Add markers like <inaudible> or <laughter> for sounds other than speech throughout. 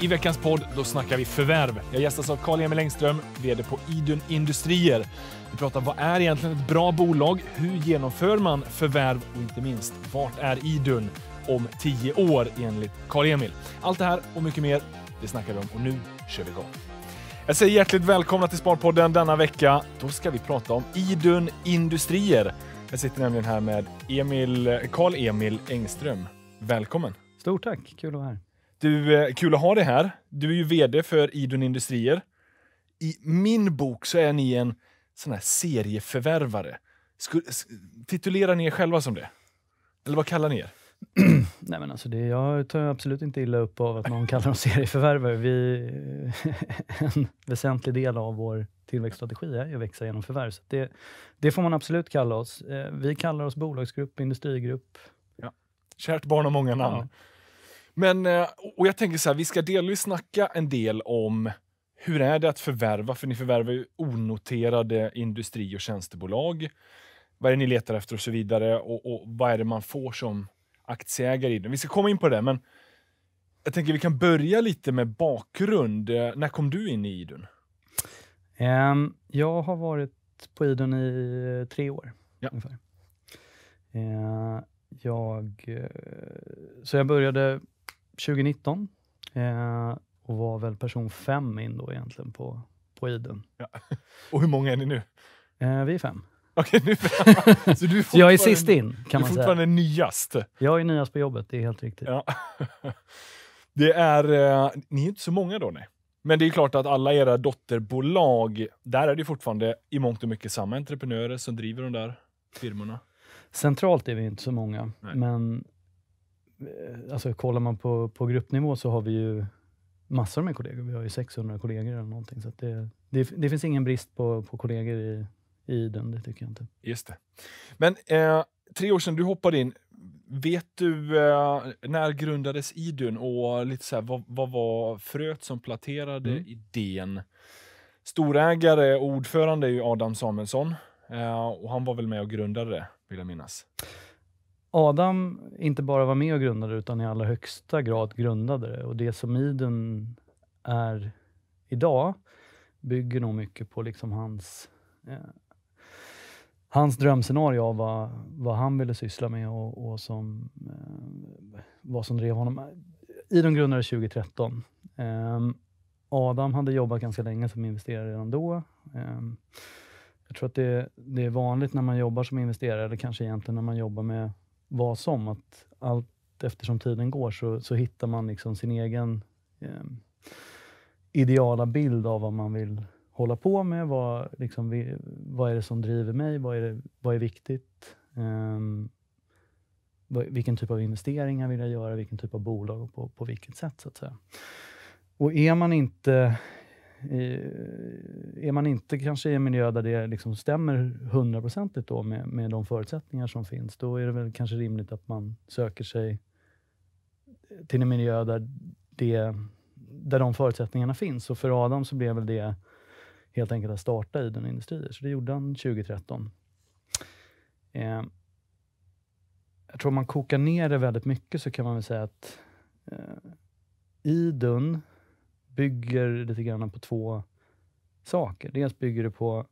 I veckans podd då snackar vi förvärv. Jag gästas av Carl-Emil Engström, VD på Idun Industrier. Vi pratar vad är egentligen ett bra bolag? Hur genomför man förvärv? Och inte minst, vart är Idun om tio år enligt Carl-Emil? Allt det här och mycket mer, det snackar vi om och nu kör vi igång. Jag säger hjärtligt välkomna till Sparpodden denna vecka. Då ska vi prata om Idun Industrier. Jag sitter nämligen här med Emil, Carl-Emil Engström. Välkommen! Stort tack, kul att vara här. Du, eh, kul att ha dig här. Du är ju vd för Idun Industrier. I min bok så är ni en sån här serieförvärvare. Sku, titulerar ni er själva som det? Eller vad kallar ni er? <clears throat> Nej, men alltså det, jag tar absolut inte illa upp av att någon <laughs> kallar oss serieförvärvare. Vi, eh, <laughs> en väsentlig del av vår tillväxtstrategi är ju att växa genom förvärv. Så det, det får man absolut kalla oss. Eh, vi kallar oss bolagsgrupp, industrigrupp. Ja. Kärt barn har många namn. Ja. Men, eh, och jag tänker så här, vi ska delvis snacka en del om hur är det att förvärva? För ni förvärvar ju onoterade industri och tjänstebolag. Vad är det ni letar efter och så vidare? Och, och vad är det man får som aktieägare i den? Vi ska komma in på det, men jag tänker vi kan börja lite med bakgrund. Eh, när kom du in i Idun? Um, jag har varit på Idun i eh, tre år ja. ungefär. Uh, jag, så jag började 2019 eh, och var väl person fem in då egentligen på, på Iden. Ja. <laughs> Och hur många är ni nu? Eh, vi är fem. Okej, nu <laughs> så du är jag är sist in, kan man säga. Du är fortfarande säga. nyast. Jag är nyast på jobbet, det är helt riktigt. Ja. <laughs> Det är, eh, ni är inte så många då, nej. Men det är klart att alla era dotterbolag, där är det fortfarande i mångt och mycket samma entreprenörer som driver de där firmorna. Centralt är vi inte så många, nej. men Eh, alltså kollar man på, på gruppnivå så har vi ju massor med kollegor. Vi har ju 600 kollegor eller någonting. Så det, det, det, finns ingen brist på, på kollegor i, i den, det tycker jag inte. Just det. Men eh, tre år sedan du hoppade in, vet du eh, när grundades Idun och lite så här, vad, vad, var fröet som planterade mm. idén? Storägare och ordförande är ju Adam Samuelsson eh, och han var väl med och grundade det, vill jag minnas. Adam inte bara var med och grundade utan i allra högsta grad grundade det. Och det som Idun är idag bygger nog mycket på liksom hans, eh, hans drömscenario av vad, vad han ville syssla med och, och som, eh, vad som drev honom. Iden grundades 2013. Eh, Adam hade jobbat ganska länge som investerare redan då. Ehm, jag tror att det, det är vanligt när man jobbar som investerare, eller kanske egentligen när man jobbar med var som. Att allt eftersom tiden går så, så hittar man liksom sin egen eh, ideala bild av vad man vill hålla på med. Vad, liksom, vad är det som driver mig? Vad är, det, vad är viktigt? Eh, vilken typ av investeringar vill jag göra? Vilken typ av bolag och på, på vilket sätt? så att säga. Och är man inte är man inte kanske i en miljö där det liksom stämmer hundraprocentigt med, med de förutsättningar som finns, då är det väl kanske rimligt att man söker sig till en miljö där, det, där de förutsättningarna finns. Och för Adam så blev väl det helt enkelt att starta Idun Industrier, så det gjorde han 2013. Eh, jag tror om man kokar ner det väldigt mycket så kan man väl säga att eh, Idun bygger lite grann på två saker. Dels bygger det på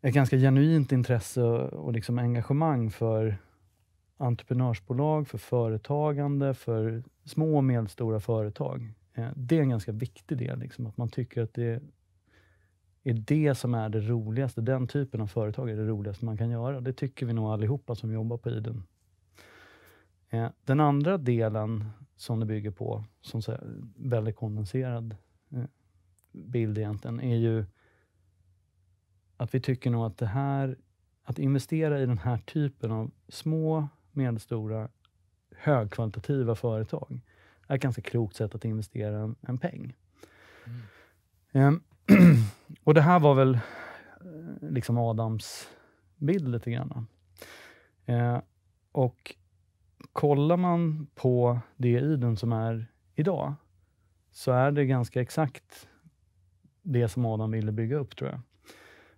ett ganska genuint intresse och liksom engagemang för entreprenörsbolag, för företagande, för små och medelstora företag. Eh, det är en ganska viktig del, liksom, att man tycker att det är det som är det roligaste. Den typen av företag är det roligaste man kan göra. Det tycker vi nog allihopa som jobbar på IDEN. Eh, den andra delen som det bygger på, som säga, väldigt kondenserad eh, bild egentligen, är ju att vi tycker nog att det här, att investera i den här typen av små, medelstora, högkvalitativa företag är ett ganska klokt sätt att investera en, en peng. Mm. Ehm, <clears throat> och det här var väl eh, liksom Adams bild lite grann. Eh, och kollar man på det Idun som är idag så är det ganska exakt det som Adam ville bygga upp, tror jag.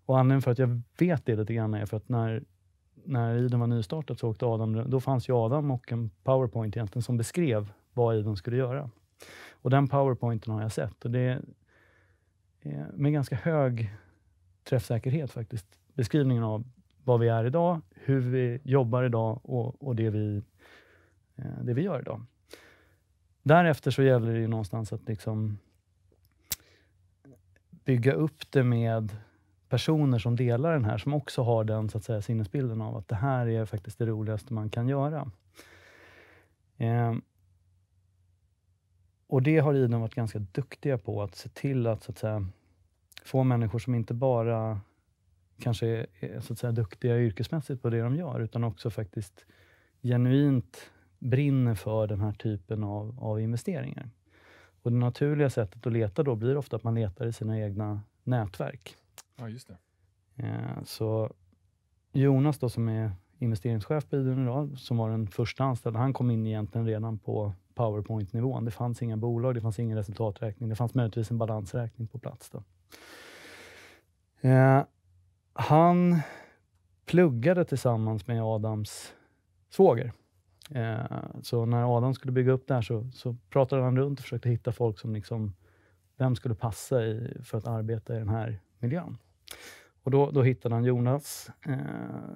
Och anledningen för att jag vet det lite grann är för att när, när iden var nystartad så åkte Adam, då fanns ju Adam och en powerpoint egentligen som beskrev vad Idun skulle göra. Och den powerpointen har jag sett och det är med ganska hög träffsäkerhet faktiskt beskrivningen av vad vi är idag, hur vi jobbar idag och, och det vi Eh, det vi gör idag. Därefter så gäller det ju någonstans att liksom bygga upp det med personer som delar den här, som också har den så att säga, sinnesbilden av att det här är faktiskt det roligaste man kan göra. Eh, och det har Iden varit ganska duktiga på, att se till att, så att säga, få människor som inte bara kanske är så att säga, duktiga yrkesmässigt på det de gör, utan också faktiskt genuint brinner för den här typen av, av investeringar. Och Det naturliga sättet att leta då blir ofta att man letar i sina egna nätverk. Ja, just det. Eh, så Jonas då, som är investeringschef på Idun idag, som var den första anställda, han kom in egentligen redan på Powerpoint-nivån. Det fanns inga bolag, det fanns ingen resultaträkning. Det fanns möjligtvis en balansräkning på plats. Då. Eh, han pluggade tillsammans med Adams svåger Eh, så när Adam skulle bygga upp det här så, så pratade han runt och försökte hitta folk som liksom, vem skulle passa i, för att arbeta i den här miljön. Och då, då hittade han Jonas. Eh,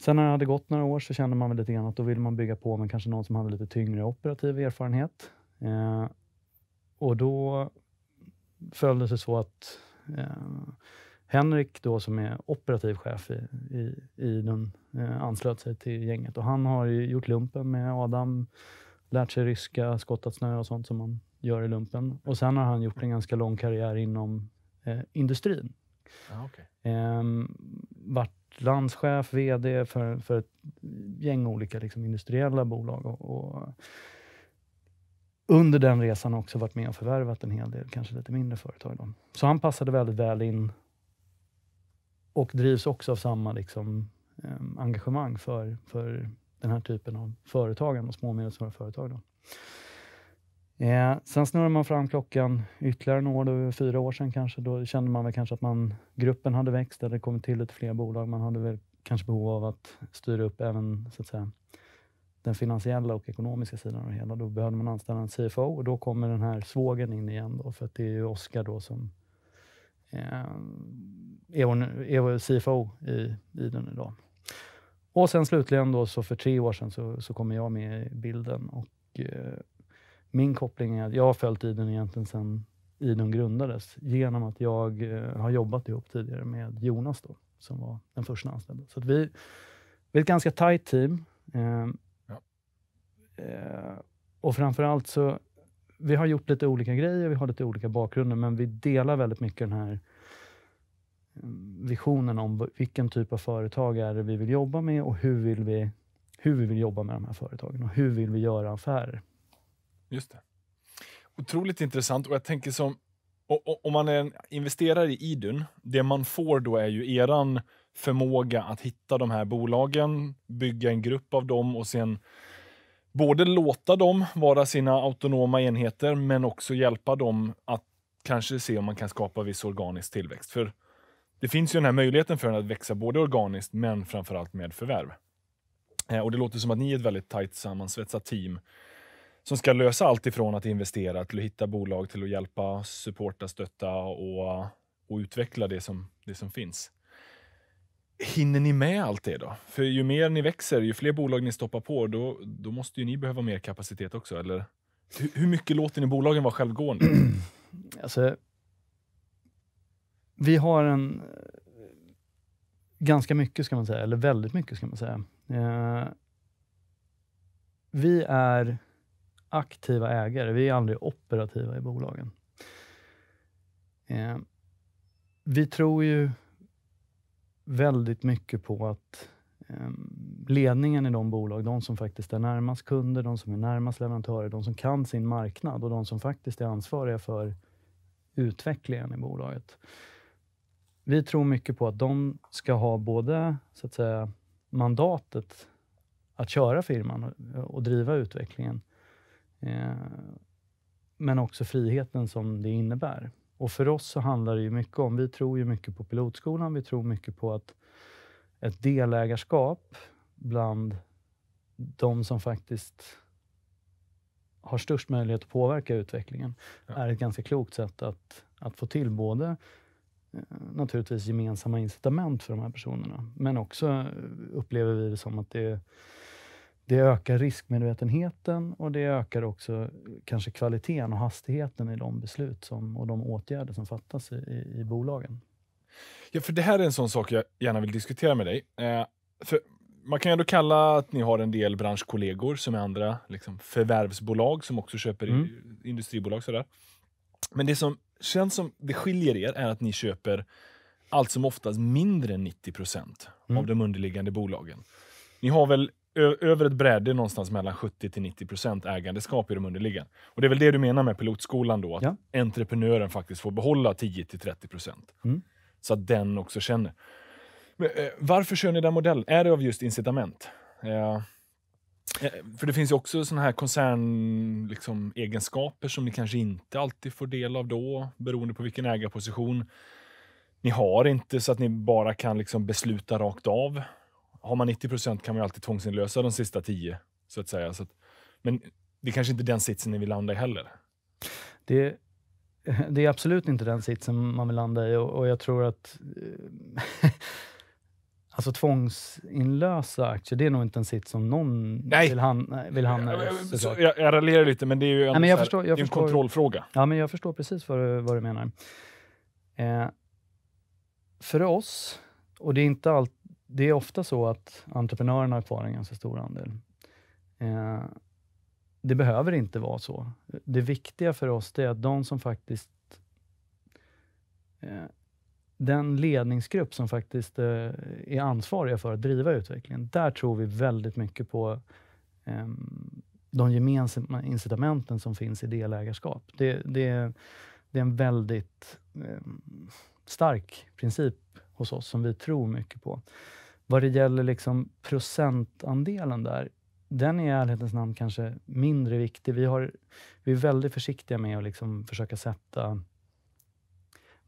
sen när det hade gått några år så kände man väl lite grann att då ville man bygga på med kanske någon som hade lite tyngre operativ erfarenhet. Eh, och då följde det sig så att eh, Henrik då, som är operativ chef i, i, i den, eh, anslöt sig till gänget. Och han har ju gjort lumpen med Adam, lärt sig ryska, skottat snö och sånt som man gör i lumpen. Och sen har han gjort en ganska lång karriär inom eh, industrin. Ah, okay. eh, varit landschef, VD för, för ett gäng olika liksom, industriella bolag. och, och under den resan har också varit med och förvärvat en hel del, kanske lite mindre företag. Då. Så han passade väldigt väl in och drivs också av samma liksom, eh, engagemang för, för den här typen av företagen, och små och medelstora företag. Då. Eh, sen snurrar man fram klockan ytterligare några år, då, fyra år sedan kanske. Då kände man väl kanske att man, gruppen hade växt, det hade kommit till lite fler bolag. Man hade väl kanske behov av att styra upp även så att säga, den finansiella och ekonomiska sidan av det hela. Då behövde man anställa en CFO och då kommer den här svågen in igen. Då, för att det är ju Oskar då som Eh, är hon, är hon CFO i, i den idag. Och sen slutligen då, så för tre år sedan så, så kommer jag med i bilden. Och, eh, min koppling är att jag har följt Idun egentligen sedan Idun grundades genom att jag eh, har jobbat ihop tidigare med Jonas då, som var den första anställda. Så vi, vi är ett ganska tight team. Eh, ja. eh, och framförallt så vi har gjort lite olika grejer, vi har lite olika bakgrunder, men vi delar väldigt mycket den här mm, visionen om vilken typ av företag är det vi vill jobba med och hur vill vi, hur vi vill jobba med de här företagen och hur vill vi göra affärer. Just det. Otroligt intressant och jag tänker som om man är investerare i Idun, det man får då är ju eran förmåga att hitta de här bolagen, bygga en grupp av dem och sen både låta dem vara sina autonoma enheter, men också hjälpa dem att kanske se om man kan skapa viss organisk tillväxt. För det finns ju den här möjligheten för den att växa både organiskt, men framförallt med förvärv. Eh, och Det låter som att ni är ett väldigt tajt sammansvetsat team som ska lösa allt ifrån att investera till att hitta bolag till att hjälpa, supporta, stötta och, och utveckla det som, det som finns hinner ni med allt det då? För ju mer ni växer, ju fler bolag ni stoppar på, då, då måste ju ni behöva mer kapacitet också, eller? Hur, hur mycket låter ni bolagen vara självgående? <clears throat> alltså, vi har en... Eh, ganska mycket, ska man säga. Eller väldigt mycket, ska man säga. Eh, vi är aktiva ägare. Vi är aldrig operativa i bolagen. Eh, vi tror ju väldigt mycket på att ehm, ledningen i de bolag, de som faktiskt är närmast kunder, de som är närmast leverantörer, de som kan sin marknad och de som faktiskt är ansvariga för utvecklingen i bolaget. Vi tror mycket på att de ska ha både så att säga, mandatet att köra firman och driva utvecklingen, eh, men också friheten som det innebär. Och för oss så handlar det ju mycket om, vi tror ju mycket på pilotskolan, vi tror mycket på att ett delägarskap bland de som faktiskt har störst möjlighet att påverka utvecklingen ja. är ett ganska klokt sätt att, att få till både eh, naturligtvis gemensamma incitament för de här personerna, men också eh, upplever vi det som att det det ökar riskmedvetenheten och det ökar också eh, kanske kvaliteten och hastigheten i de beslut som, och de åtgärder som fattas i, i, i bolagen. Ja, för det här är en sån sak jag gärna vill diskutera med dig. Eh, för man kan ju ändå kalla att ni har en del branschkollegor som är andra liksom, förvärvsbolag som också köper mm. industribolag. Sådär. Men det som känns som det skiljer er är att ni köper allt som oftast mindre än 90 procent mm. av de underliggande bolagen. Ni har väl över ett bräde någonstans mellan 70 till 90 procent ägandeskap i de underliggande. Och det är väl det du menar med pilotskolan då, att ja. entreprenören faktiskt får behålla 10 till 30 procent. Mm. Så att den också känner. Men, eh, varför kör ni den modellen? Är det av just incitament? Eh, eh för det finns ju också såna här koncernegenskaper liksom, som ni kanske inte alltid får del av då, beroende på vilken ägarposition ni har inte så att ni bara kan liksom besluta rakt av har man 90 procent kan man ju alltid tvångsinlösa de sista 10, så att säga. Så att, men det är kanske inte är den sitsen ni vill landa i heller? Det, det är absolut inte den sitsen man vill landa i och, och jag tror att eh, <laughs> Alltså tvångsinlösa aktier, det är nog inte en sitt som någon Nej. vill, hamna, vill hamna i. Jag, jag, jag raljerar lite, men det är ju en, Nej, här, förstår, en förstår, kontrollfråga. Ja, men jag förstår precis vad du, vad du menar. Eh, för oss, och det är inte allt det är ofta så att entreprenörerna har kvar en ganska stor andel. Eh, det behöver inte vara så. Det viktiga för oss är att de som faktiskt... Eh, den ledningsgrupp som faktiskt eh, är ansvariga för att driva utvecklingen, där tror vi väldigt mycket på ehm, de gemensamma incitamenten som finns i delägarskap. Det, det, det är en väldigt ehm, stark princip hos oss som vi tror mycket på. Vad det gäller liksom procentandelen där, den är i ärlighetens namn kanske mindre viktig. Vi, har, vi är väldigt försiktiga med att liksom försöka sätta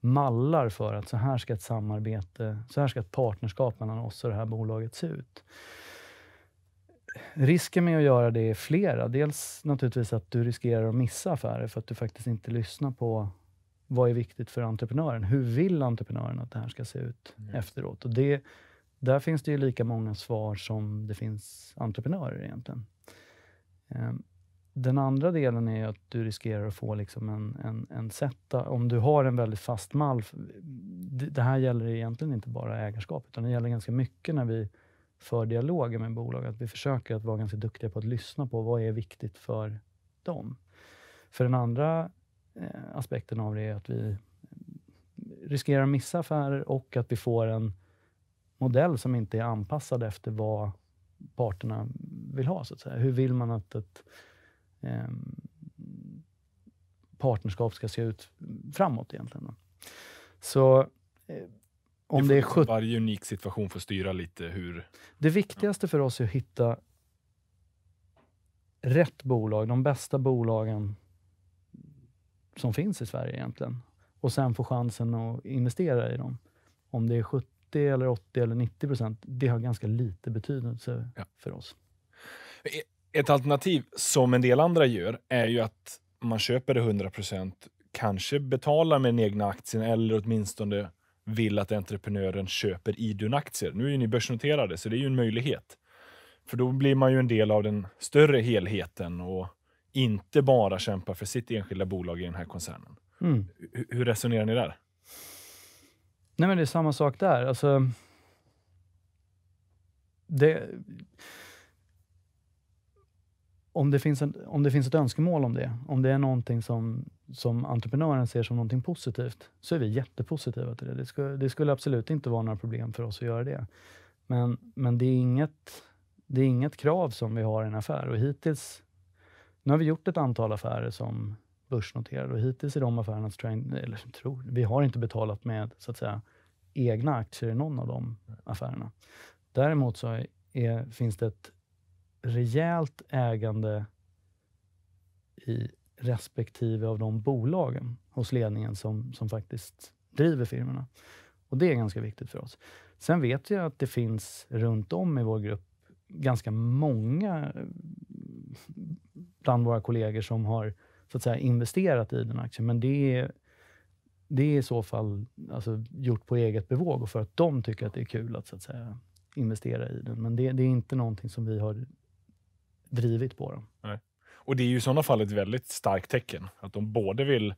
mallar för att så här ska ett samarbete, så här ska ett partnerskap mellan oss och det här bolaget se ut. Risken med att göra det är flera. Dels naturligtvis att du riskerar att missa affärer för att du faktiskt inte lyssnar på vad är viktigt för entreprenören. Hur vill entreprenören att det här ska se ut mm. efteråt? Och det, där finns det ju lika många svar som det finns entreprenörer egentligen. Ehm, den andra delen är att du riskerar att få liksom en, en, en sätta. Om du har en väldigt fast mall. Det här gäller egentligen inte bara ägarskap, utan det gäller ganska mycket när vi för dialoger med bolag. Att vi försöker att vara ganska duktiga på att lyssna på vad är viktigt för dem. För den andra eh, aspekten av det är att vi riskerar att missa affärer och att vi får en modell som inte är anpassad efter vad parterna vill ha. Så att säga. Hur vill man att ett eh, partnerskap ska se ut framåt egentligen? Då? Så eh, om det, det är 70... Varje unik situation får styra lite hur... Det viktigaste ja. för oss är att hitta rätt bolag, de bästa bolagen som finns i Sverige egentligen och sen få chansen att investera i dem. Om det är 70 70, eller 80 eller 90 procent, det har ganska lite betydelse ja. för oss. E-, ett alternativ, som en del andra gör, är ju att man köper det 100 procent, kanske betalar med den egna aktien eller åtminstone vill att entreprenören köper Idun-aktier. Nu är ju ni börsnoterade, så det är ju en möjlighet. För då blir man ju en del av den större helheten och inte bara kämpa för sitt enskilda bolag i den här koncernen. Mm. Hur resonerar ni där? Nej, men det är samma sak där. Alltså, det, om, det finns en, om det finns ett önskemål om det, om det är någonting som, som entreprenören ser som någonting positivt, så är vi jättepositiva till det. Det skulle, det skulle absolut inte vara några problem för oss att göra det. Men, men det, är inget, det är inget krav som vi har i en affär och hittills... Nu har vi gjort ett antal affärer som, börsnoterade och hittills i de affärerna så tror jag, eller tror, vi har inte betalat med så att säga egna aktier i någon av de affärerna. Däremot så är, finns det ett rejält ägande i respektive av de bolagen hos ledningen som, som faktiskt driver firmorna. Och det är ganska viktigt för oss. Sen vet jag att det finns runt om i vår grupp ganska många eh, bland våra kollegor som har så att säga, investerat i den aktien. Men det är, det är i så fall alltså, gjort på eget bevåg och för att de tycker att det är kul att, så att säga, investera i den. Men det, det är inte någonting som vi har drivit på dem. Nej. Och det är ju i sådana fall ett väldigt starkt tecken att de både vill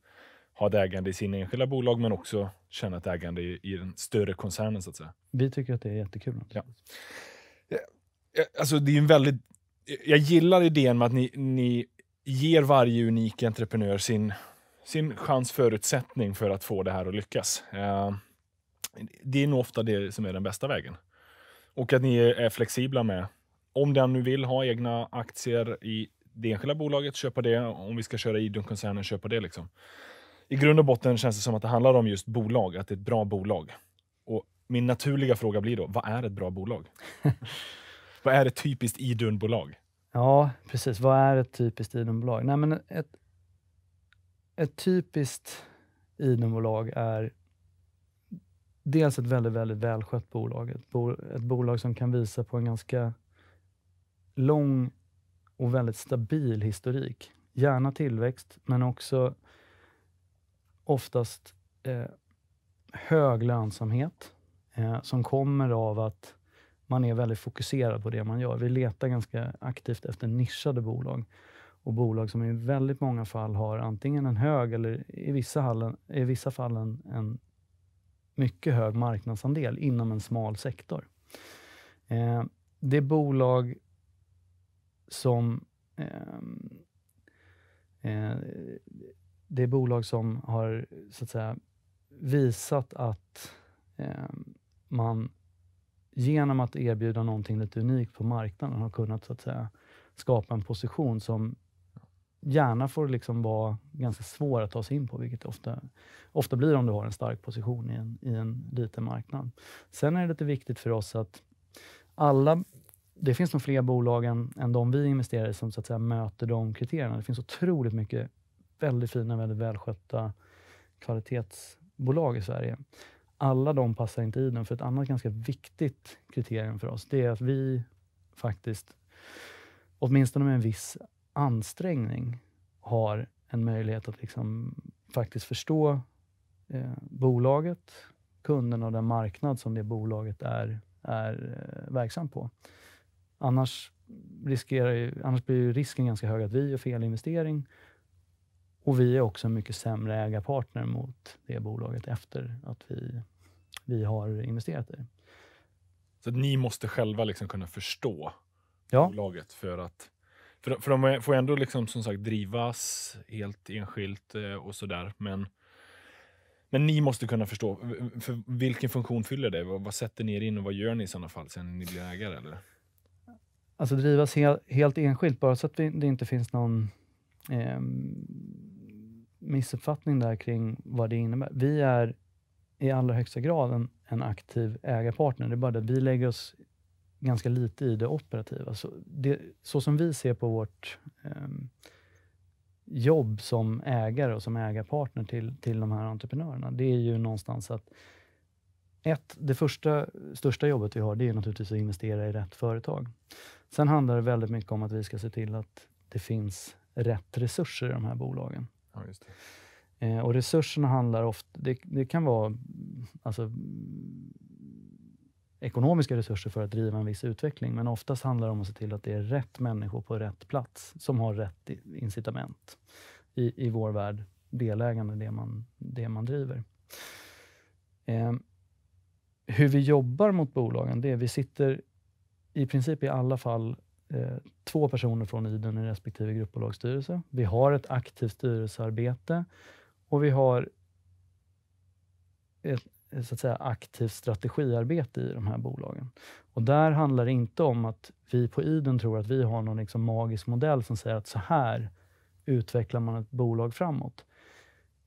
ha ett ägande i sina enskilda bolag, men också känna ett ägande i, i den större koncernen. så att säga. Vi tycker att det är jättekul. Ja. Alltså, det är en väldigt... Jag gillar idén med att ni, ni ger varje unik entreprenör sin, sin chans förutsättning för att få det här att lyckas. Eh, det är nog ofta det som är den bästa vägen. Och att ni är flexibla med, om den nu vill ha egna aktier i det enskilda bolaget, köpa det. Om vi ska köra Idun-koncernen, köpa det. Liksom. I grund och botten känns det som att det handlar om just bolag, att det är ett bra bolag. Och min naturliga fråga blir då, vad är ett bra bolag? <laughs> vad är ett typiskt Idun-bolag? Ja, precis. Vad är ett typiskt idombolag? Nej, men ett, ett typiskt idombolag är dels ett väldigt, väldigt välskött bolag. Ett, bo, ett bolag som kan visa på en ganska lång och väldigt stabil historik. Gärna tillväxt, men också oftast eh, hög lönsamhet eh, som kommer av att man är väldigt fokuserad på det man gör. Vi letar ganska aktivt efter nischade bolag och bolag som i väldigt många fall har antingen en hög eller i vissa, hallen, i vissa fall en, en mycket hög marknadsandel inom en smal sektor. Eh, det är bolag som eh, eh, det är bolag som har så att säga, visat att eh, man genom att erbjuda någonting lite unikt på marknaden har kunnat så att säga, skapa en position som gärna får liksom vara ganska svår att ta sig in på, vilket ofta, ofta blir om du har en stark position i en, i en liten marknad. Sen är det lite viktigt för oss att alla det finns nog fler bolag än, än de vi investerar i som så att säga, möter de kriterierna. Det finns otroligt mycket väldigt fina, väldigt välskötta kvalitetsbolag i Sverige alla de passar inte i den. För ett annat ganska viktigt kriterium för oss, det är att vi faktiskt, åtminstone med en viss ansträngning, har en möjlighet att liksom faktiskt förstå eh, bolaget, kunderna och den marknad som det bolaget är, är eh, verksam på. Annars, riskerar ju, annars blir risken ganska hög att vi gör fel investering och vi är också en mycket sämre ägarpartner mot det bolaget efter att vi, vi har investerat i det. Så ni måste själva liksom kunna förstå ja. bolaget för att... För, för de får ändå liksom som sagt drivas helt enskilt eh, och sådär, men men ni måste kunna förstå. För vilken funktion fyller det? Vad, vad sätter ni er in och vad gör ni i sådana fall sen ni blir ägare? Eller? Alltså drivas hel, helt enskilt, bara så att det inte finns någon eh, missuppfattning där kring vad det innebär. Vi är i allra högsta grad en, en aktiv ägarpartner. Det är bara det att vi lägger oss ganska lite i det operativa. Så, det, så som vi ser på vårt eh, jobb som ägare och som ägarpartner till, till de här entreprenörerna, det är ju någonstans att ett, det första, största jobbet vi har, det är naturligtvis att investera i rätt företag. Sen handlar det väldigt mycket om att vi ska se till att det finns rätt resurser i de här bolagen. Ja, eh, och resurserna handlar ofta... Det, det kan vara alltså, ekonomiska resurser för att driva en viss utveckling, men oftast handlar det om att se till att det är rätt människor på rätt plats som har rätt incitament. I, i vår värld, delägande, det man, det man driver. Eh, hur vi jobbar mot bolagen, det är vi sitter i princip i alla fall Eh, två personer från IDEN i respektive gruppbolagsstyrelse. Vi har ett aktivt styrelsearbete och vi har ett så att säga, aktivt strategiarbete i de här bolagen. Och Där handlar det inte om att vi på IDEN tror att vi har någon liksom magisk modell som säger att så här utvecklar man ett bolag framåt.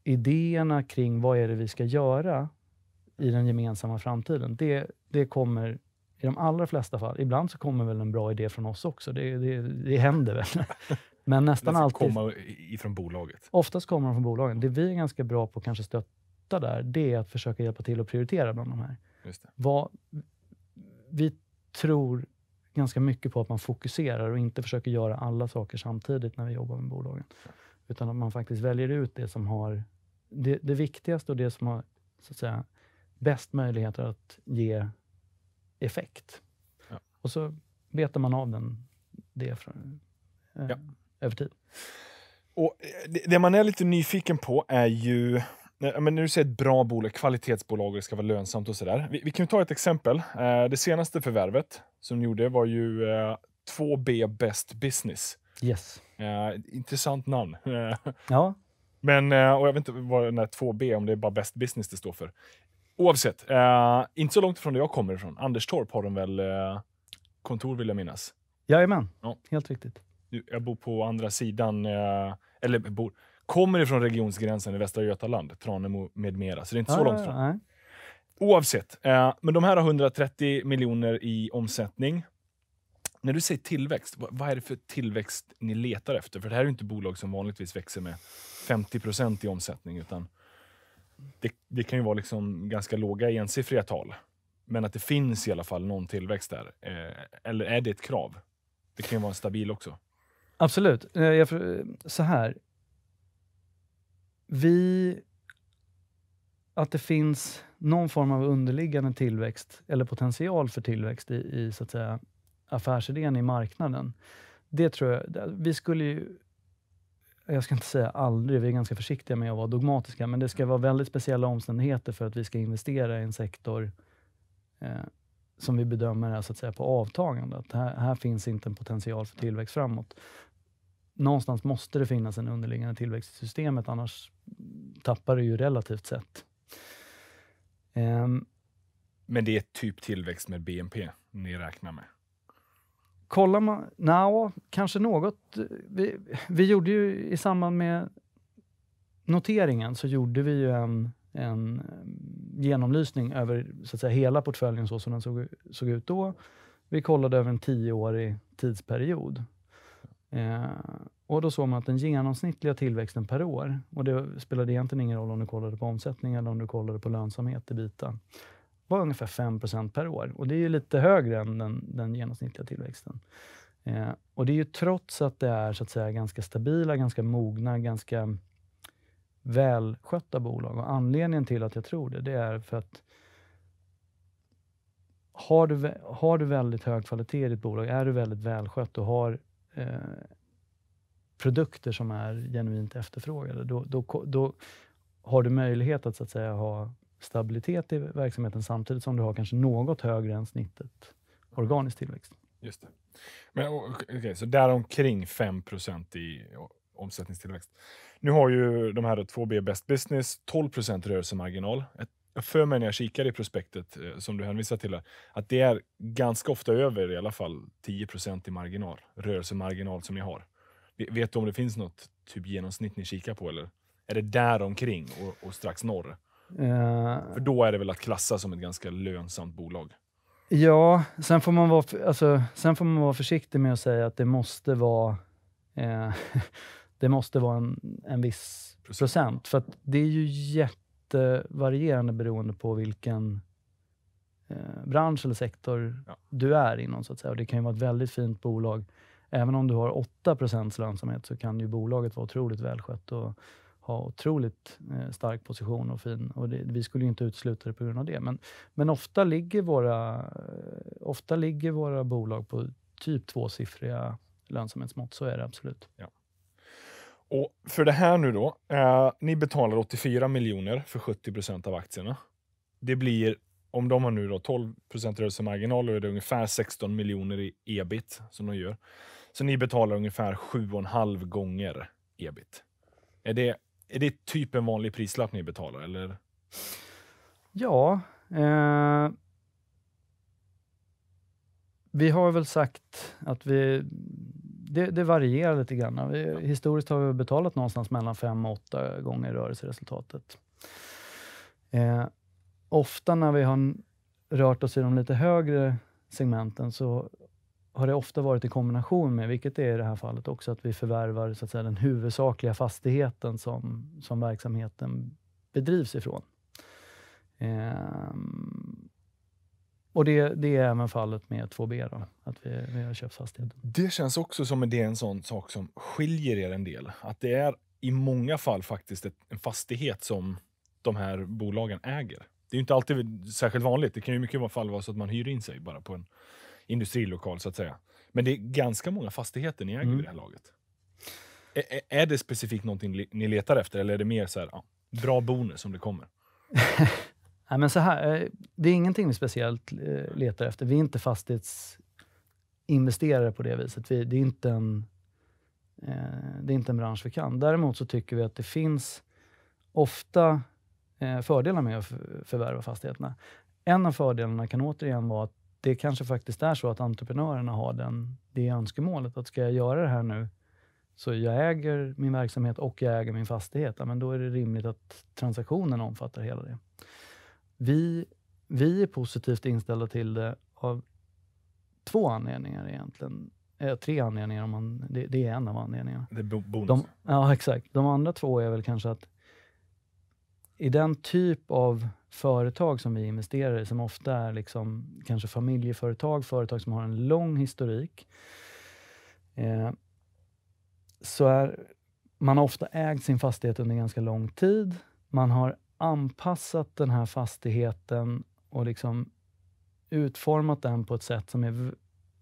Idéerna kring vad är det vi ska göra i den gemensamma framtiden, det, det kommer i de allra flesta fall. Ibland så kommer väl en bra idé från oss också. Det, det, det händer väl. <laughs> Men nästan alltid. Komma ifrån bolaget? Oftast kommer de från bolagen. Det vi är ganska bra på att kanske stötta där, det är att försöka hjälpa till att prioritera bland de här. Just det. Vad, vi tror ganska mycket på att man fokuserar och inte försöker göra alla saker samtidigt när vi jobbar med bolagen. Utan att man faktiskt väljer ut det som har det, det viktigaste och det som har så att säga, bäst möjligheter att ge effekt. Ja. Och så betar man av den, det från, eh, ja. över tid. Och eh, det, det, man är lite nyfiken på är ju eh, men när du säger ett bra bolag, kvalitetsbolag och det ska vara lönsamt och sådär. Vi, vi kan ta ett exempel. Eh, det senaste förvärvet som ni gjorde var ju 2B Best Business. Yes. intressant namn. <laughs> ja. Men, och jag vet inte vad den här 2B, om det är bara Best Business det står för. Oavsett, eh, inte så långt ifrån där jag kommer ifrån. Anderstorp har de väl eh, kontor vill jag minnas. Jajamän, ja. helt riktigt. Jag bor på andra sidan, eh, eller bor, kommer ifrån regionsgränsen i Västra Götaland, Tranemo med mera, så det är inte ah, så långt ifrån. Nej. Oavsett, eh, men de här har 130 miljoner i omsättning. När du säger tillväxt, vad, är det för tillväxt ni letar efter? För det här är ju inte bolag som vanligtvis växer med 50 i omsättning, utan det, det, kan ju vara liksom ganska låga ensiffriga tal, men att det finns i alla fall någon tillväxt där. Eh, eller är det ett krav? Det kan ju vara en stabil också. Absolut. Eh, jag, eh, så här. Vi... Att det finns någon form av underliggande tillväxt eller potential för tillväxt i, i så att säga, affärsidén i marknaden. Det tror jag, vi skulle ju jag ska inte säga aldrig, vi är ganska försiktiga med att vara dogmatiska, men det ska vara väldigt speciella omständigheter för att vi ska investera i en sektor eh, som vi bedömer är så att säga, på avtagande. Att här, här finns inte en potential för tillväxt framåt. Någonstans måste det finnas en underliggande tillväxt i systemet, annars tappar det ju relativt sett. Eh, men det är typ tillväxt med BNP ni räknar med? kollar man... Nja, kanske något. Eh, vi, vi gjorde ju i samband med noteringen så gjorde vi ju en, en eh, genomlysning över så att säga, hela portföljen så som den såg, såg ut då. Vi kollade över en tioårig tidsperiod. Eh, och Då såg man att den genomsnittliga tillväxten per år, och det spelade egentligen ingen roll om du kollade på omsättning eller om du kollade på lönsamhet i biten, var ungefär 5 per år. Och det är lite högre än den, den genomsnittliga tillväxten. Eh, och det är ju trots att det är så att säga, ganska stabila, ganska mogna, ganska välskötta bolag. Och anledningen till att jag tror det, det är för att har du, har du väldigt hög kvalitet i ditt bolag, är du väldigt välskött och har eh, produkter som är genuint efterfrågade, då, då, då har du möjlighet att, så att säga, ha stabilitet i verksamheten samtidigt som du har kanske något högre än snittet organisk tillväxt. Just det. Men, okay, så däromkring 5 i omsättningstillväxt. Nu har ju de här 2B Best Business 12 rörelsemarginal. Jag för mig när jag kikar i prospektet eh, som du hänvisar till att det är ganska ofta över i alla fall 10 i marginal, rörelsemarginal som ni har. Vet du om det finns något typ genomsnitt ni kikar på eller är det däromkring och, och strax norr? Uh, För då är det väl att klassa som ett ganska lönsamt bolag? Ja, sen får man vara, alltså, sen får man vara försiktig med att säga att det måste vara, eh, <laughs> det måste vara en, en viss procent. procent för det är ju jättevarierande beroende på vilken eh, bransch eller sektor ja. du är inom. Så att säga. Och det kan ju vara ett väldigt fint bolag. Även om du har 8 lönsamhet så kan ju bolaget vara otroligt välskött. Och, ha otroligt eh, stark position och fin. Och det, vi skulle inte utesluta det på grund av det. Men, men ofta, ligger våra, eh, ofta ligger våra bolag på typ tvåsiffriga lönsamhetsmått. Så är det absolut. Ja. Och för det här nu då. Eh, ni betalar 84 miljoner för 70 procent av aktierna. Det blir, om de har nu då 12 procent rörelsemarginal, då är det ungefär 16 miljoner i ebit som de gör. Så ni betalar ungefär 7,5 gånger ebit. Är det är det typ en vanlig prislapp ni betalar, eller? Ja. Eh, vi har väl sagt att vi... Det, det varierar lite grann. Vi, Historiskt har vi betalat någonstans mellan fem och åtta gånger rörelseresultatet. Eh, ofta när vi har rört oss i de lite högre segmenten så har det ofta varit i kombination med, vilket det är i det här fallet också, att vi förvärvar så att säga, den huvudsakliga fastigheten som, som verksamheten bedrivs ifrån. Ehm, och det, det, är även fallet med 2B, då, att vi, vi har köpt fastigheten. Det känns också som att det är en sån sak som skiljer er en del. Att det är i många fall faktiskt ett, en fastighet som de här bolagen äger. Det är inte alltid särskilt vanligt. Det kan ju i mycket fall vara så att man hyr in sig bara på en industrilokal så att säga. Men det är ganska många fastigheter ni äger mm. vid det här laget. Är, är det specifikt någonting ni letar efter eller är det mer så här, ja, bra bonus om det kommer? <laughs> Nej, men så här, eh, det är ingenting vi speciellt eh, letar efter. Vi är inte fastighetsinvesterare på det viset. Vi, det, är inte en, eh, det är inte en bransch vi kan. Däremot så tycker vi att det finns ofta fördelar med att förvärva fastigheterna. En av fördelarna kan återigen vara att det kanske faktiskt är så att entreprenörerna har den, det önskemålet att ska jag göra det här nu, så jag äger min verksamhet och jag äger min fastighet, ja, men då är det rimligt att transaktionen omfattar hela det. Vi, vi är positivt inställda till det av två anledningar egentligen. Eh, tre anledningar, om man, det, det, är en av anledningarna. Det är bo bonus. De, ja, exakt. De andra två är väl kanske att i den typ av företag som vi investerar i, som ofta är liksom, kanske familjeföretag, företag som har en lång historik, eh, så är man har ofta ägt sin fastighet under ganska lång tid. Man har anpassat den här fastigheten och liksom utformat den på ett sätt som är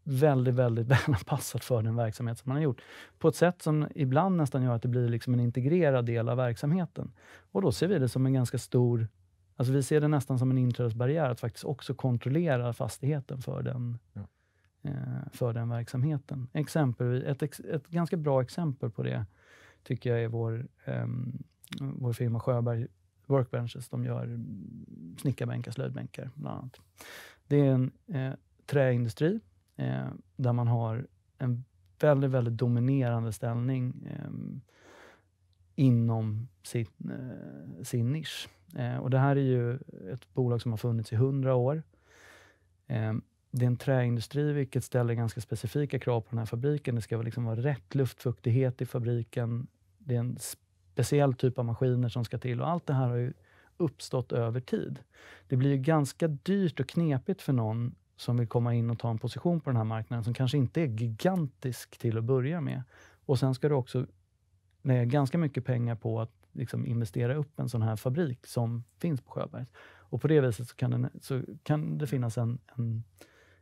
väldigt, väldigt <laughs> väl anpassat för den verksamhet som man har gjort. På ett sätt som ibland nästan gör att det blir liksom en integrerad del av verksamheten. Och då ser vi det som en ganska stor... Alltså vi ser det nästan som en inträdesbarriär att faktiskt också kontrollera fastigheten för den, ja. eh, för den verksamheten. Exempelvis, ett, ett ganska bra exempel på det tycker jag är vår, eh, vår firma Sjöberg Workbenches. De gör snickarbänkar, slöjdbänkar bland annat. Det är en eh, träindustri eh, där man har en väldigt, väldigt dominerande ställning eh, inom sin, eh, sin nisch. Eh, och det här är ju ett bolag som har funnits i hundra år. Eh, det är en träindustri, vilket ställer ganska specifika krav på den här fabriken. Det ska liksom vara rätt luftfuktighet i fabriken. Det är en speciell typ av maskiner som ska till och allt det här har ju uppstått över tid. Det blir ju ganska dyrt och knepigt för någon som vill komma in och ta en position på den här marknaden som kanske inte är gigantisk till att börja med. Och sen ska du också lägga ganska mycket pengar på att liksom investera upp en sån här fabrik som finns på Sjöbergs. Och på det viset så kan, den, så kan det finnas en, en,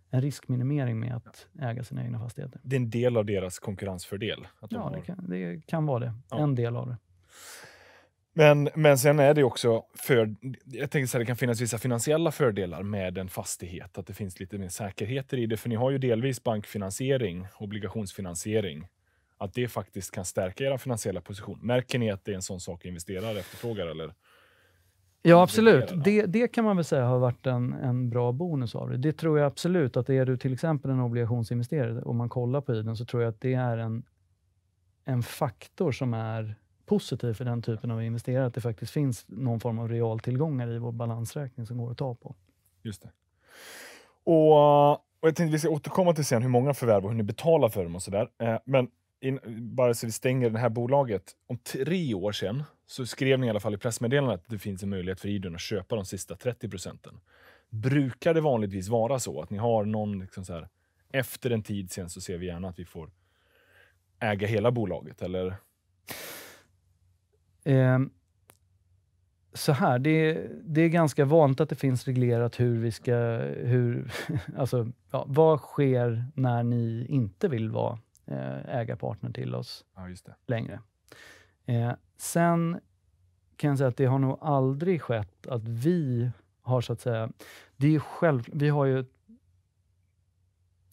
en, riskminimering med att äga sina egna fastigheter. Det är en del av deras konkurrensfördel? ja, de har... det, kan, det kan vara det. Ja. En del av det. Men, men sen är det också för, jag tänker så här, det kan finnas vissa finansiella fördelar med en fastighet, att det finns lite mer säkerheter i det, för ni har ju delvis bankfinansiering, obligationsfinansiering, att det faktiskt kan stärka er finansiella position. Märker ni att det är en sån sak investerare efterfrågar? Eller? Ja, absolut. Det, det kan man väl säga har varit en, en bra bonus av det. Det tror jag absolut, att är du till exempel en obligationsinvesterare och man kollar på den så tror jag att det är en, en faktor som är positiv för den typen av investerare att det faktiskt finns någon form av realtillgångar i vår balansräkning som går att ta på. Just det. Och, och jag tänkte vi ska återkomma till sen hur många förvärv och hur ni betalar för dem och sådär. Eh, men in, bara så vi stänger det här bolaget. Om tre år sedan så skrev ni i alla fall i pressmeddelandet att det finns en möjlighet för Idun att köpa de sista 30 procenten. Brukar det vanligtvis vara så att ni har någon liksom så här, efter en tid sen så ser vi gärna att vi får äga hela bolaget eller? Eh, så här, det är, det är ganska vanligt att det finns reglerat hur vi ska... Hur, <laughs> alltså, ja, vad sker när ni inte vill vara eh, ägarpartner till oss ja, längre? Eh, sen kan jag säga att det har nog aldrig skett att vi har så att säga... Det är själv, vi har ju en,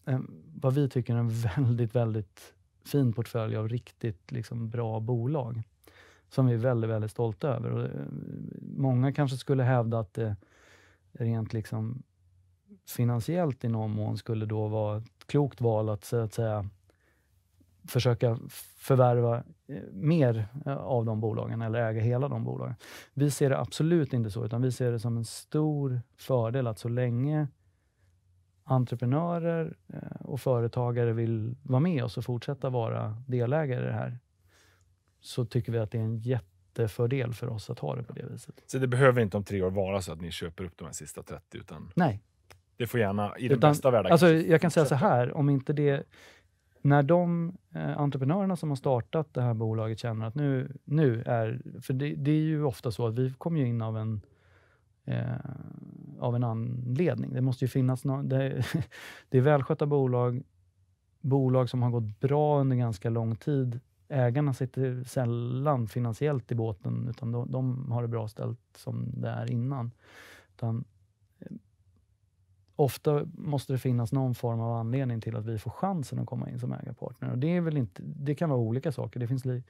ehm, vad vi tycker är en väldigt, väldigt fin portfölj av riktigt liksom, bra bolag som vi är väldigt, väldigt stolta över. Och eh, många kanske skulle hävda att det eh, rent liksom finansiellt i någon mån skulle då vara ett klokt val att, så att säga, försöka förvärva eh, mer av de bolagen eller äga hela de bolagen. Vi ser det absolut inte så, utan vi ser det som en stor fördel att så länge entreprenörer och företagare vill vara med oss och fortsätta vara delägare i det här, så tycker vi att det är en jättefördel för oss att ha det på det viset. Så det behöver inte om tre år vara så att ni köper upp de här sista 30? Utan Nej. Det får gärna, i den bästa världen... Alltså, jag kan säga så här, om inte det... När de eh, entreprenörerna som har startat det här bolaget känner att nu, nu är... För det, det är ju ofta så att vi kommer in av en, eh, av en anledning. Det måste ju finnas no, det, <laughs> det är välskötta bolag, bolag som har gått bra under ganska lång tid ägarna sitter sällan finansiellt i båten, utan de, de har det bra ställt som det är innan. Utan, eh, ofta måste det finnas någon form av anledning till att vi får chansen att komma in som ägarpartner. Och det, är väl inte, det kan vara olika saker. Det finns li,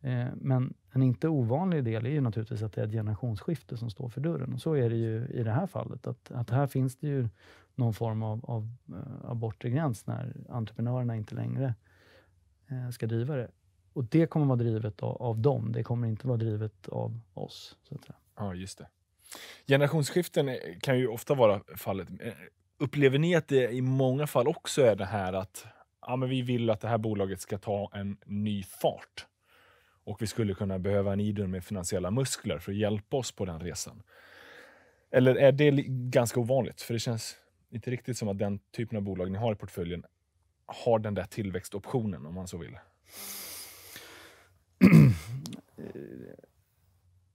eh, men en inte ovanlig del är ju naturligtvis att det är ett generationsskifte som står för dörren. Och så är det ju i det här fallet. Att, att här finns det ju någon form av, av, eh, av bortre gräns när entreprenörerna inte längre eh, ska driva det. Och det kommer vara drivet av, av, dem. Det kommer inte vara drivet av oss. Så Ja, just det. Generationsskiften eh, kan ju ofta vara fallet. Eh, upplever ni att det i många fall också är det här att ja, men vi vill att det här bolaget ska ta en ny fart och vi skulle kunna behöva en idun med finansiella muskler för att hjälpa oss på den resan? Eller är det ganska ovanligt? För det känns inte riktigt som att den typen av bolag ni har i portföljen har den där tillväxtoptionen om man så vill. <clears throat>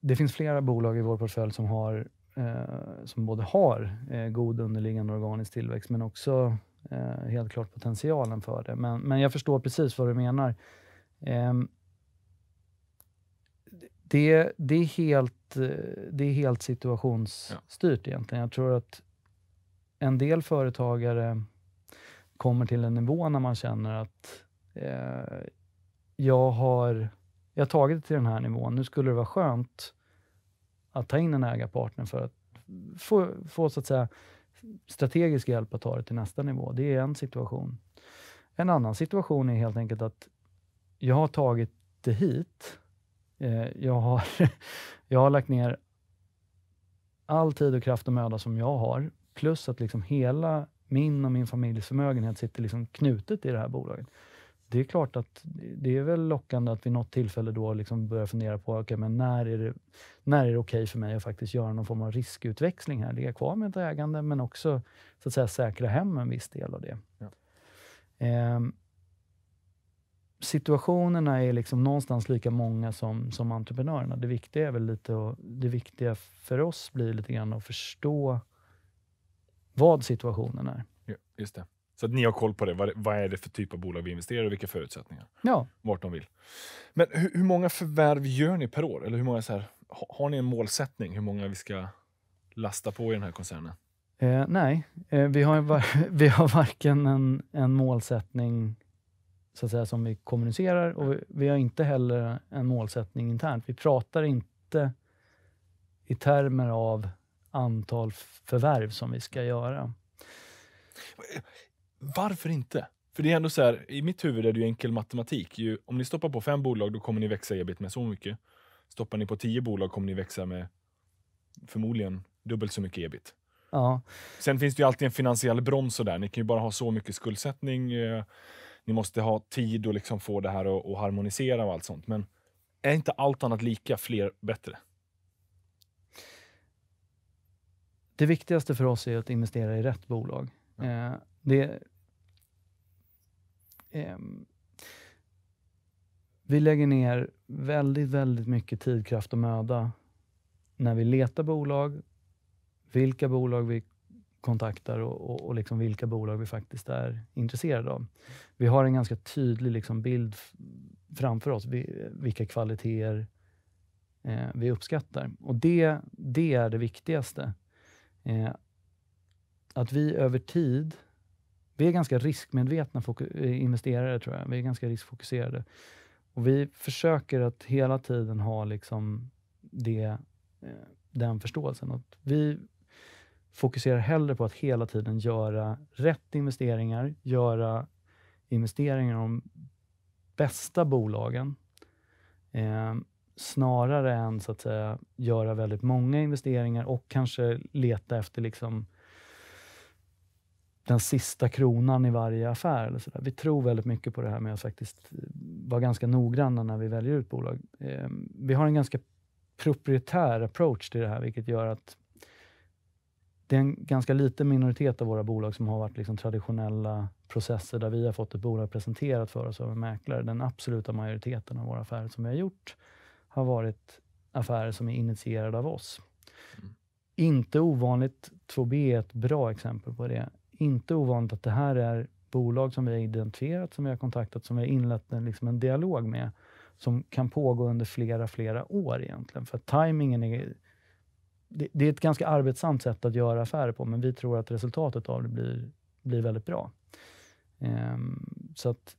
det finns flera bolag i vår portfölj som, har, eh, som både har eh, god underliggande organisk tillväxt, men också eh, helt klart potentialen för det. Men, men jag förstår precis vad du menar. Ehm, det, det, är helt, det är helt situationsstyrt ja. egentligen. Jag tror att en del företagare kommer till en nivå när man känner att eh, jag har jag har tagit det till den här nivån, nu skulle det vara skönt att ta in en ägarpartner för att få, få så att säga, strategisk hjälp att ta det till nästa nivå. Det är en situation. En annan situation är helt enkelt att jag har tagit det hit. Eh, jag har, <laughs> jag har lagt ner all tid och kraft och möda som jag har, plus att liksom hela min och min familjs förmögenhet sitter liksom knutet i det här bolaget det är klart att det är väl lockande att vid något tillfälle då liksom börja fundera på okay, men när är det, när är det okej okay för mig att faktiskt göra någon form av riskutväxling här? Ligga kvar med ett ägande, men också så att säga, säkra hem en viss del av det. Ja. Eh, situationerna är liksom någonstans lika många som, som entreprenörerna. Det viktiga, är väl lite att, det viktiga för oss blir lite grann att förstå vad situationen är. Ja, just det. Så att ni har koll på det. Vad, vad är det för typ av bolag vi investerar i och vilka förutsättningar? Ja. Vart de vill. Men hur, hur, många förvärv gör ni per år? Eller hur många så här, har ni en målsättning hur många vi ska lasta på i den här koncernen? Eh, nej, eh, vi, har <laughs> vi har varken en, en målsättning så att säga, som vi kommunicerar och vi, vi har inte heller en målsättning internt. Vi pratar inte i termer av antal förvärv som vi ska göra. Eh, varför inte? För det är ändå så här, i mitt huvud är det ju enkel matematik. Ju, om ni stoppar på fem bolag, då kommer ni växa ebit med så mycket. Stoppar ni på tio bolag kommer ni växa med förmodligen dubbelt så mycket ebit. Ja. Sen finns det ju alltid en finansiell broms och där. Ni kan ju bara ha så mycket skuldsättning. Eh, ni måste ha tid att liksom få det här att, harmonisera och allt sånt. Men är inte allt annat lika, fler bättre? Det viktigaste för oss är att investera i rätt bolag. Ja. Eh, det eh, vi lägger ner väldigt, väldigt mycket tid, kraft och möda när vi letar bolag, vilka bolag vi kontaktar och, och, och liksom vilka bolag vi faktiskt är intresserade av. Vi har en ganska tydlig liksom bild framför oss, vi, vilka kvaliteter eh, vi uppskattar. Och det, det är det viktigaste. Eh, att vi över tid vi är ganska riskmedvetna eh, investerare, tror jag. Vi är ganska riskfokuserade. Och vi försöker att hela tiden ha liksom det, eh, den förståelsen. Att vi fokuserar hellre på att hela tiden göra rätt investeringar, göra investeringar i de bästa bolagen, eh, snarare än så att säga göra väldigt många investeringar och kanske leta efter liksom den sista kronan i varje affär. Eller så där. Vi tror väldigt mycket på det här med att faktiskt eh, vara ganska noggranna när vi väljer ut bolag. Ehm, vi har en ganska proprietär approach till det här, vilket gör att det är en ganska liten minoritet av våra bolag som har varit liksom traditionella processer där vi har fått ett bolag presenterat för oss av en mäklare. Den absoluta majoriteten av våra affärer som vi har gjort har varit affärer som är initierade av oss. Mm. Inte ovanligt. 2B är ett bra exempel på det inte ovanligt att det här är bolag som vi har identifierat, som vi har kontaktat, som vi har inlett en, liksom en dialog med, som kan pågå under flera, flera år egentligen. För tajmingen är... Det, det, är ett ganska arbetsamt sätt att göra affärer på, men vi tror att resultatet av det blir, blir väldigt bra. Um, så att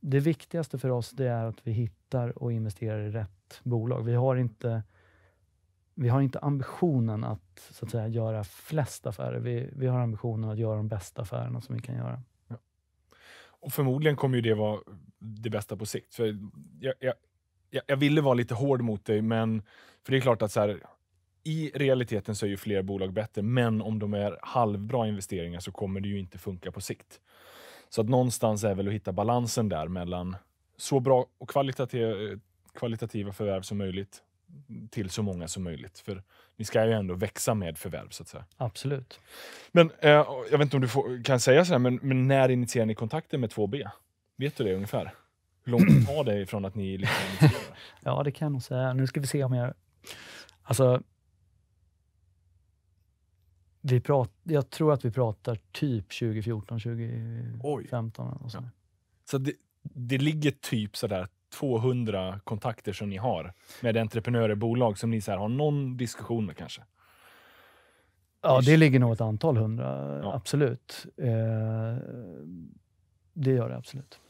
det viktigaste för oss, det är att vi hittar och investerar i rätt bolag. Vi har inte vi har inte ambitionen att, så att säga, göra flest affärer. Vi, vi har ambitionen att göra de bästa affärerna som vi kan göra. Ja. Och Förmodligen kommer ju det vara det bästa på sikt. För jag, jag, jag ville vara lite hård mot dig, men för det är klart att så här, i realiteten så är ju fler bolag bättre, men om de är halvbra investeringar så kommer det ju inte funka på sikt. Så att någonstans är väl att hitta balansen där mellan så bra och kvalitativa, kvalitativa förvärv som möjligt, till så många som möjligt. För ni ska ju ändå växa med förvärv. så att säga. Absolut. Men eh, jag vet inte om du får, kan säga sådär, men, men, när initierar ni kontakten med 2B? Vet du det ungefär? Hur långt tar det ifrån att ni liksom initierar? <clears throat> ja, det kan jag nog säga. Nu ska vi se om jag... Alltså, vi prat, jag tror att vi pratar typ 2014, 2015. Och så. Ja. så det, det ligger typ sådär 200 kontakter som ni har med entreprenörer, bolag som ni så har någon diskussion med kanske? Ja, det ligger nog ett antal hundra, ja. absolut. Eh, det gör det absolut.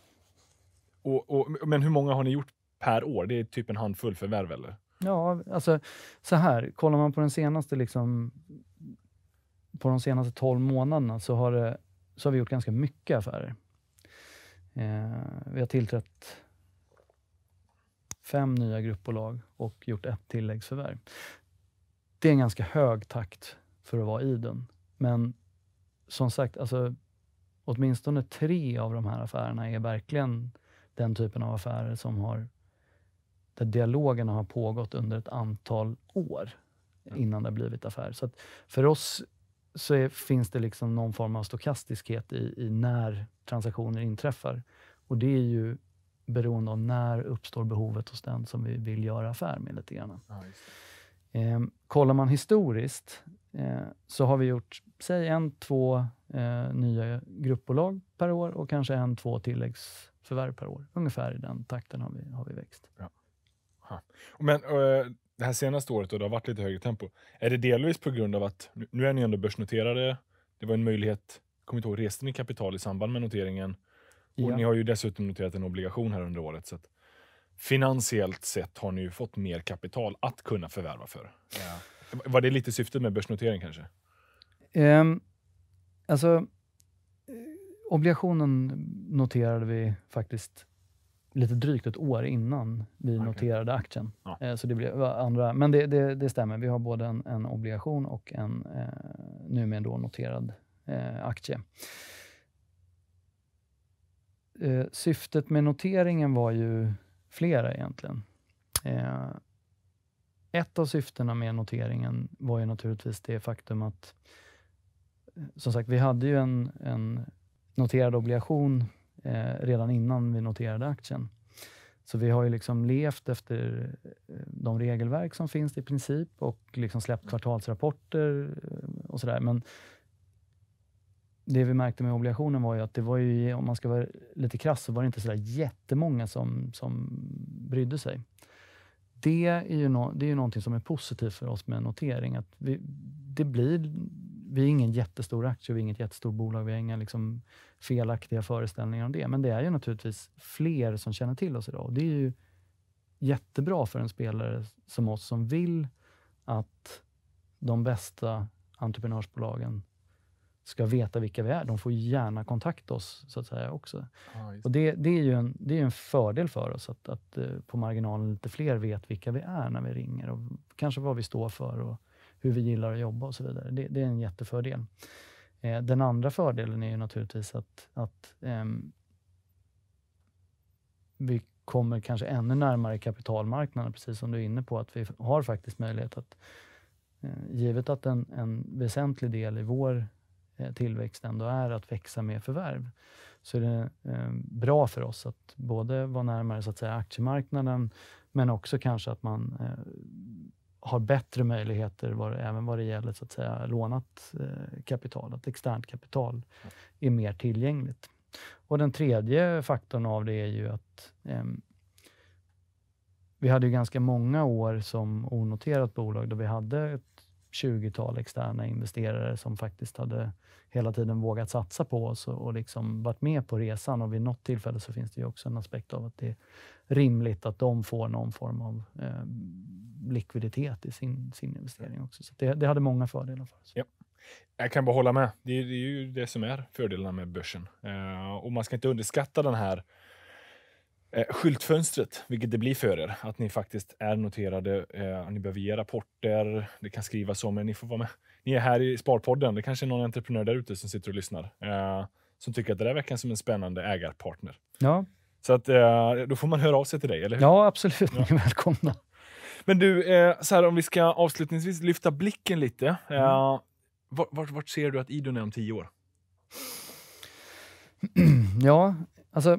Och, och, men hur många har ni gjort per år? Det är typ en handfull förvärv, eller? Ja, alltså så här. Kollar man på den senaste liksom, på de senaste 12 månaderna så har, det, så har vi gjort ganska mycket affärer. Eh, vi har tillträtt fem nya gruppbolag och gjort ett tilläggsförvärv. Det är en ganska hög takt för att vara i den. Men som sagt, alltså, åtminstone tre av de här affärerna är verkligen den typen av affärer som har där dialogerna har pågått under ett antal år mm. innan det har blivit affär. Så för oss så är, finns det liksom någon form av stokastiskhet i, i, när transaktioner inträffar. Och det är ju beroende av när uppstår behovet hos den som vi vill göra affär med. lite grann. Ja, eh, kollar man historiskt eh, så har vi gjort säg en, två eh, nya gruppbolag per år och kanske en, två tilläggsförvärv per år. Ungefär i den takten har vi, har vi växt. Ja. Men, eh, det här senaste året, och det har varit lite högre tempo, är det delvis på grund av att nu är ni ändå börsnoterade, det var en möjlighet, kommer inte ihåg, reste ni kapital i samband med noteringen? Och ja. ni har ju dessutom noterat en obligation här under året. Så finansiellt sett har ni ju fått mer kapital att kunna förvärva för. Ja. Var det lite syftet med börsnotering kanske? Um, alltså, eh, obligationen noterade vi faktiskt lite drygt ett år innan vi okay. noterade aktien. Ja. Eh, så det blev andra, men det, det, det, stämmer. Vi har både en, en obligation och en eh, numera noterad eh, aktie eh, syftet med noteringen var ju flera egentligen. Eh, ett av syftena med noteringen var ju naturligtvis det faktum att, eh, som sagt, vi hade ju en, en noterad obligation eh, redan innan vi noterade aktien. Så vi har ju liksom levt efter eh, de regelverk som finns i princip och liksom släppt kvartalsrapporter eh, och sådär. Men det vi märkte med obligationen var ju att det var ju, om man ska vara lite krass, så var det inte sådär jättemånga som, som brydde sig. Det är ju, no, det är ju någonting som är positivt för oss med notering. Att vi, det blir, vi är ingen jättestor aktie, vi är inget jättestort bolag, vi har inga liksom felaktiga föreställningar om det. Men det är ju naturligtvis fler som känner till oss idag. Det är ju jättebra för en spelare som oss som vill att de bästa entreprenörsbolagen ska veta vilka vi är. De får gärna kontakta oss så att säga också. Ah, och det, det, är ju en, det är en fördel för oss att, att eh, på marginalen lite fler vet vilka vi är när vi ringer och kanske vad vi står för och hur vi gillar att jobba och så vidare. Det, det är en jättefördel. Eh, den andra fördelen är ju naturligtvis att, att eh, vi kommer kanske ännu närmare kapitalmarknaden, precis som du är inne på, att vi har faktiskt möjlighet att eh, Givet att en, en väsentlig del i vår Eh, tillväxt ändå är att växa med förvärv, så är det eh, bra för oss att både vara närmare så att säga, aktiemarknaden, men också kanske att man eh, har bättre möjligheter var, även vad det gäller så att säga, lånat kapital, att externt kapital är mer tillgängligt. Och Den tredje faktorn av det är ju att eh, vi hade ju ganska många år som onoterat bolag då vi hade ett 20-tal externa investerare som faktiskt hade hela tiden vågat satsa på oss och liksom varit med på resan. Och vid något tillfälle så finns det ju också en aspekt av att det är rimligt att de får någon form av eh, likviditet i sin, sin investering också. Så det, det hade många fördelar för oss. Ja. Jag kan bara hålla med. Det är, det är ju det som är fördelarna med börsen. Eh, och man ska inte underskatta den här Eh, skyltfönstret, vilket det blir för er, att ni faktiskt är noterade. Eh, ni behöver ge rapporter, det kan skrivas om er, ni får vara med. Ni är här i Sparpodden, det kanske är någon entreprenör där ute som sitter och lyssnar eh, som tycker att det där verkar som en spännande ägarpartner. Ja. Så att, då får man höra av sig till dig, eller hur? Ja, absolut. Ni ja. är välkomna. Men du, så här, om vi ska avslutningsvis lyfta blicken lite. Mm. vart, vart, ser du att Idun är om tio år? <clears throat> ja, alltså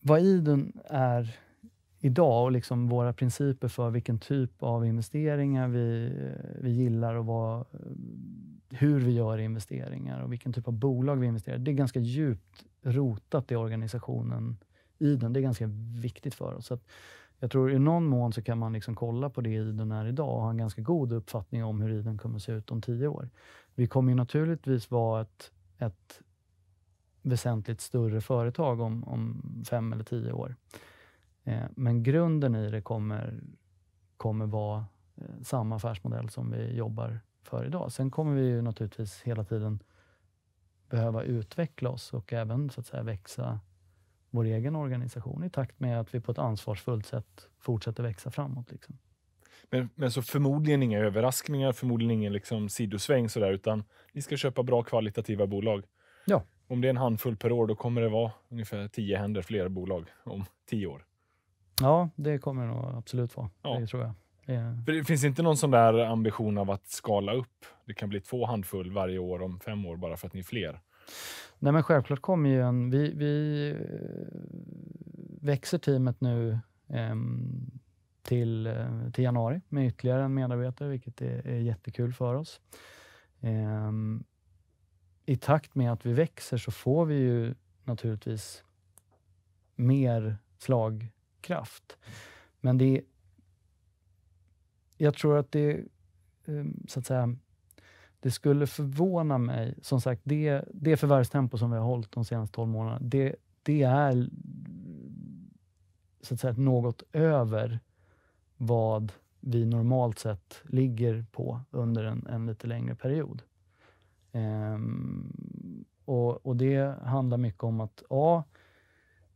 vad Idun är idag och liksom våra principer för vilken typ av investeringar vi, eh, vi gillar och vad, eh, hur vi gör investeringar och vilken typ av bolag vi investerar Det är ganska djupt rotat i organisationen Idun. Det är ganska viktigt för oss. Så jag tror i någon mån så kan man liksom kolla på det Idun är idag och ha en ganska god uppfattning om hur Idun kommer att se ut om tio år. Vi kommer naturligtvis vara ett, ett väsentligt större företag om, om fem eller tio år. Eh, men grunden i det kommer, kommer vara eh, samma affärsmodell som vi jobbar för idag. Sen kommer vi ju naturligtvis hela tiden behöva utveckla oss och även så att säga växa vår egen organisation i takt med att vi på ett ansvarsfullt sätt fortsätter växa framåt. Liksom. Men, men så förmodligen inga överraskningar, förmodligen ingen liksom sidosväng sådär, utan ni ska köpa bra kvalitativa bolag? Ja om det är en handfull per år, då kommer det vara ungefär tio händer fler bolag om tio år. Ja, det kommer det nog absolut vara. Ja. Det tror jag. Det... För det finns inte någon sån där ambition av att skala upp? Det kan bli två handfull varje år om fem år bara för att ni är fler. Nej, men självklart kommer ju en... Vi, vi eh, växer teamet nu ehm, eh, till, till januari med ytterligare en medarbetare, vilket är, är jättekul för oss. Eh, i takt med att vi växer så får vi ju naturligtvis mer slagkraft. Men det... Är, jag tror att det... Eh, så att säga, det skulle förvåna mig. Som sagt, det, det förvärvstempo som vi har hållit de senaste 12 månaderna, det, det är så att säga, något över vad vi normalt sett ligger på under en, en lite längre period. Um, och, och, det handlar mycket om att A,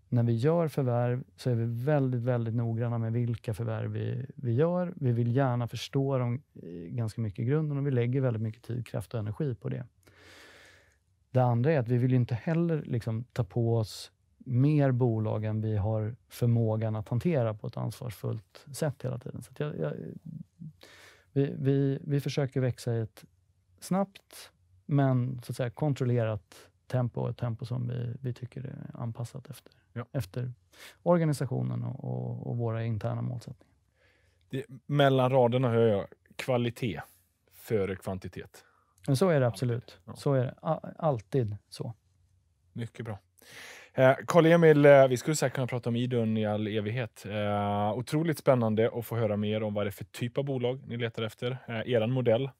när vi gör förvärv så är vi väldigt, väldigt noggranna med vilka förvärv vi, vi gör. Vi vill gärna förstå dem ganska mycket i grunden och vi lägger väldigt mycket tid, kraft och energi på det. Det andra är att vi vill inte heller liksom ta på oss mer bolag än vi har förmågan att hantera på ett ansvarsfullt sätt hela tiden. Så jag, jag, vi, vi, vi försöker växa i ett snabbt men så att säga, kontrollerat tempo, ett tempo som vi, vi tycker är anpassat efter, ja. efter organisationen och, och, och, våra interna målsättningar. Det, mellan raderna hör jag kvalitet före kvantitet. Men så är det absolut. Ja. Så är det. Alltid så. Mycket bra. Eh, Karl-Emil, eh, vi skulle säkert kunna prata om Idun i all evighet. Eh, otroligt spännande att få höra mer om vad det är för typ av bolag ni letar efter, eh, er modell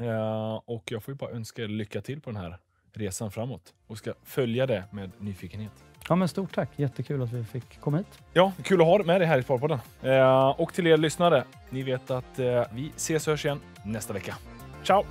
Eh, och jag får ju bara önska er lycka till på den här resan framåt och ska följa det med nyfikenhet. Ja, men stort tack. Jättekul att vi fick komma hit. Ja, kul att ha med dig här i Sparpodden. Eh, och till er lyssnare, ni vet att eh, vi ses och hörs igen nästa vecka. Ciao!